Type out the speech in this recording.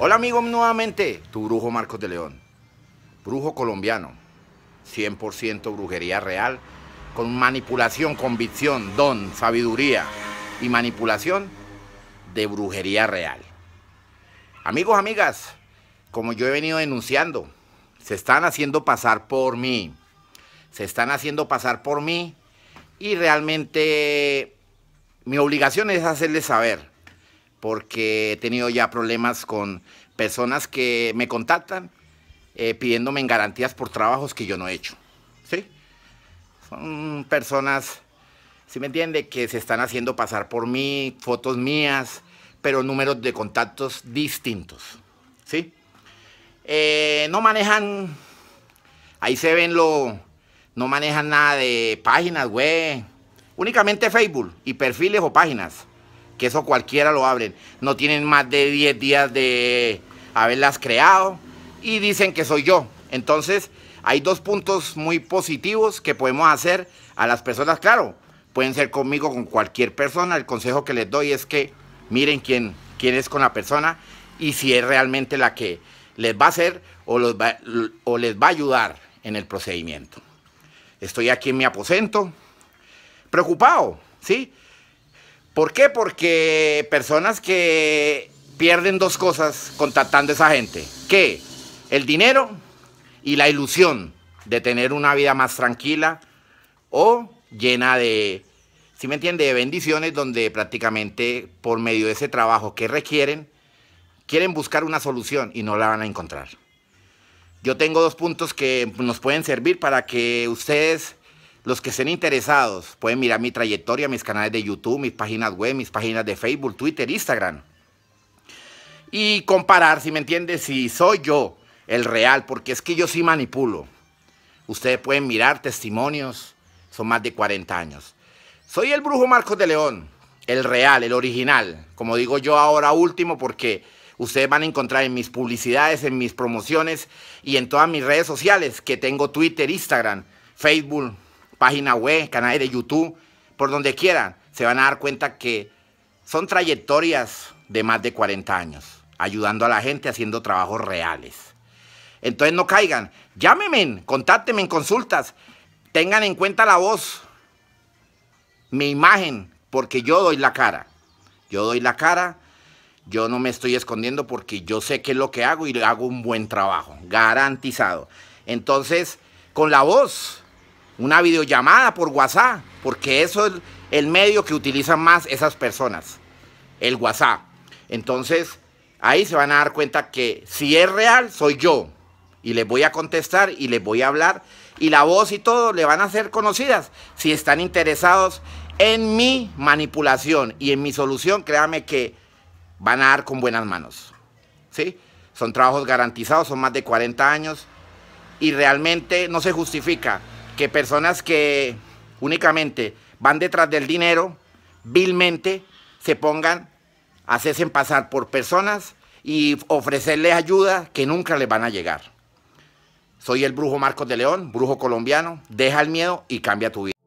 Hola amigos nuevamente, tu brujo Marcos de León, brujo colombiano, 100% brujería real, con manipulación, convicción, don, sabiduría y manipulación de brujería real. Amigos, amigas, como yo he venido denunciando, se están haciendo pasar por mí, se están haciendo pasar por mí y realmente mi obligación es hacerles saber porque he tenido ya problemas con personas que me contactan eh, pidiéndome en garantías por trabajos que yo no he hecho. Son personas, si me entiende, que se están haciendo pasar por mí, fotos mías, pero números de contactos distintos. Eh, no manejan, ahí se ven lo, no manejan nada de páginas güey únicamente Facebook y perfiles o páginas que eso cualquiera lo abren. No tienen más de 10 días de haberlas creado y dicen que soy yo. Entonces, hay dos puntos muy positivos que podemos hacer a las personas. Claro, pueden ser conmigo, con cualquier persona. El consejo que les doy es que miren quién, quién es con la persona y si es realmente la que les va a hacer o, los o les va a ayudar en el procedimiento. Estoy aquí en mi aposento, preocupado, ¿sí? ¿Por qué? Porque personas que pierden dos cosas contactando a esa gente. ¿Qué? El dinero y la ilusión de tener una vida más tranquila o llena de, si me entiende, de bendiciones donde prácticamente por medio de ese trabajo que requieren, quieren buscar una solución y no la van a encontrar. Yo tengo dos puntos que nos pueden servir para que ustedes los que estén interesados pueden mirar mi trayectoria, mis canales de YouTube, mis páginas web, mis páginas de Facebook, Twitter, Instagram. Y comparar, si me entiendes, si soy yo el real, porque es que yo sí manipulo. Ustedes pueden mirar testimonios, son más de 40 años. Soy el brujo Marcos de León, el real, el original, como digo yo ahora último, porque ustedes van a encontrar en mis publicidades, en mis promociones y en todas mis redes sociales, que tengo Twitter, Instagram, Facebook, página web, canales de YouTube, por donde quieran, se van a dar cuenta que son trayectorias de más de 40 años, ayudando a la gente haciendo trabajos reales. Entonces no caigan, llámenme, contáctenme en consultas, tengan en cuenta la voz, mi imagen, porque yo doy la cara. Yo doy la cara, yo no me estoy escondiendo porque yo sé qué es lo que hago y hago un buen trabajo, garantizado. Entonces, con la voz, una videollamada por WhatsApp, porque eso es el medio que utilizan más esas personas, el WhatsApp. Entonces, ahí se van a dar cuenta que si es real, soy yo. Y les voy a contestar y les voy a hablar. Y la voz y todo le van a ser conocidas. Si están interesados en mi manipulación y en mi solución, créanme que van a dar con buenas manos. ¿Sí? Son trabajos garantizados, son más de 40 años. Y realmente no se justifica que personas que únicamente van detrás del dinero, vilmente, se pongan, hacerse pasar por personas y ofrecerles ayuda que nunca les van a llegar. Soy el brujo Marcos de León, brujo colombiano, deja el miedo y cambia tu vida.